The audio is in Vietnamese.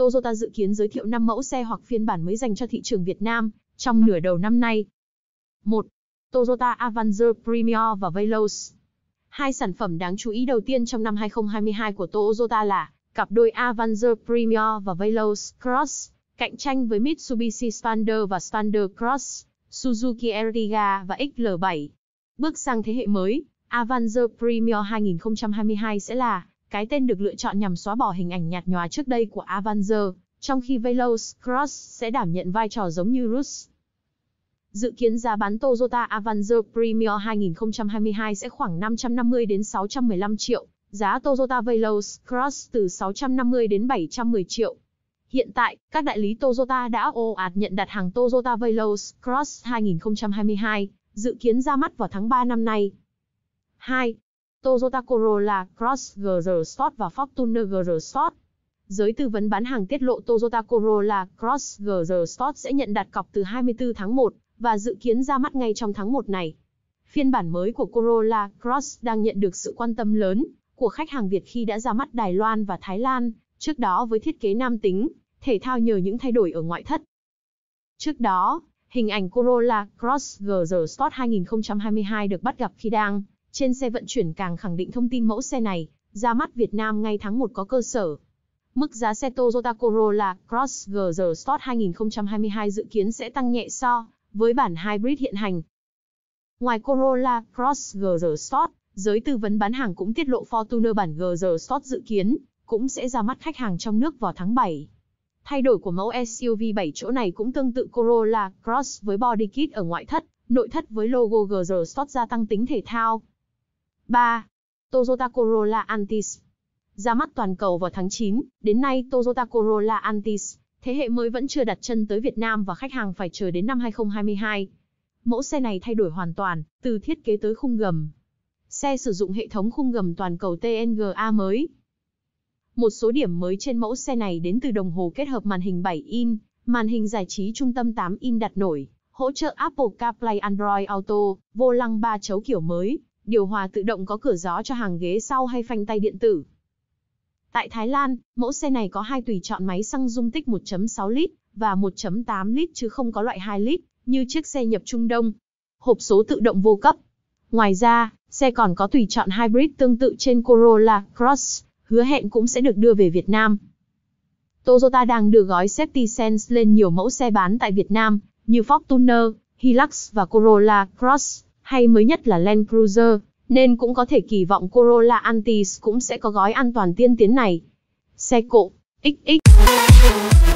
Toyota dự kiến giới thiệu 5 mẫu xe hoặc phiên bản mới dành cho thị trường Việt Nam trong nửa đầu năm nay. 1. Toyota Avanza Premier và Veloz. Hai sản phẩm đáng chú ý đầu tiên trong năm 2022 của Toyota là cặp đôi Avanza Premier và Veloz Cross, cạnh tranh với Mitsubishi Spander và Spander Cross, Suzuki Ertiga và XL7. Bước sang thế hệ mới, Avanza Premier 2022 sẽ là cái tên được lựa chọn nhằm xóa bỏ hình ảnh nhạt nhòa trước đây của Avenger, trong khi Velos Cross sẽ đảm nhận vai trò giống như Rus. Dự kiến giá bán Toyota Avenger Premier 2022 sẽ khoảng 550 đến 615 triệu, giá Toyota Veloz Cross từ 650 đến 710 triệu. Hiện tại, các đại lý Toyota đã ồ ạt nhận đặt hàng Toyota Veloz Cross 2022, dự kiến ra mắt vào tháng 3 năm nay. 2. Toyota Corolla, Cross GR Sport và Fortuner GR Sport. Giới tư vấn bán hàng tiết lộ Toyota Corolla Cross GR Sport sẽ nhận đặt cọc từ 24 tháng 1 và dự kiến ra mắt ngay trong tháng 1 này. Phiên bản mới của Corolla Cross đang nhận được sự quan tâm lớn của khách hàng Việt khi đã ra mắt Đài Loan và Thái Lan, trước đó với thiết kế nam tính, thể thao nhờ những thay đổi ở ngoại thất. Trước đó, hình ảnh Corolla Cross GR Sport 2022 được bắt gặp khi đang trên xe vận chuyển càng khẳng định thông tin mẫu xe này, ra mắt Việt Nam ngay tháng 1 có cơ sở. Mức giá xe Toyota Corolla Cross GR Sport 2022 dự kiến sẽ tăng nhẹ so với bản hybrid hiện hành. Ngoài Corolla Cross GR Sport, giới tư vấn bán hàng cũng tiết lộ Fortuner bản GR Sport dự kiến cũng sẽ ra mắt khách hàng trong nước vào tháng 7. Thay đổi của mẫu SUV 7 chỗ này cũng tương tự Corolla Cross với body kit ở ngoại thất, nội thất với logo GR Sport gia tăng tính thể thao, 3. Toyota Corolla Altis Ra mắt toàn cầu vào tháng 9, đến nay Toyota Corolla Altis, thế hệ mới vẫn chưa đặt chân tới Việt Nam và khách hàng phải chờ đến năm 2022. Mẫu xe này thay đổi hoàn toàn, từ thiết kế tới khung gầm. Xe sử dụng hệ thống khung gầm toàn cầu TNGA mới. Một số điểm mới trên mẫu xe này đến từ đồng hồ kết hợp màn hình 7 in, màn hình giải trí trung tâm 8 in đặt nổi, hỗ trợ Apple CarPlay Android Auto, vô lăng 3 chấu kiểu mới, điều hòa tự động có cửa gió cho hàng ghế sau hay phanh tay điện tử. Tại Thái Lan, mẫu xe này có hai tùy chọn máy xăng dung tích 1.6 lít và 1.8 lít chứ không có loại 2 lít như chiếc xe nhập Trung Đông. Hộp số tự động vô cấp. Ngoài ra, xe còn có tùy chọn hybrid tương tự trên Corolla Cross, hứa hẹn cũng sẽ được đưa về Việt Nam. Toyota đang đưa gói Safety Sense lên nhiều mẫu xe bán tại Việt Nam, như Fortuner, Hilux và Corolla Cross hay mới nhất là Land Cruiser, nên cũng có thể kỳ vọng Corolla Antis cũng sẽ có gói an toàn tiên tiến này. Xe cộ XX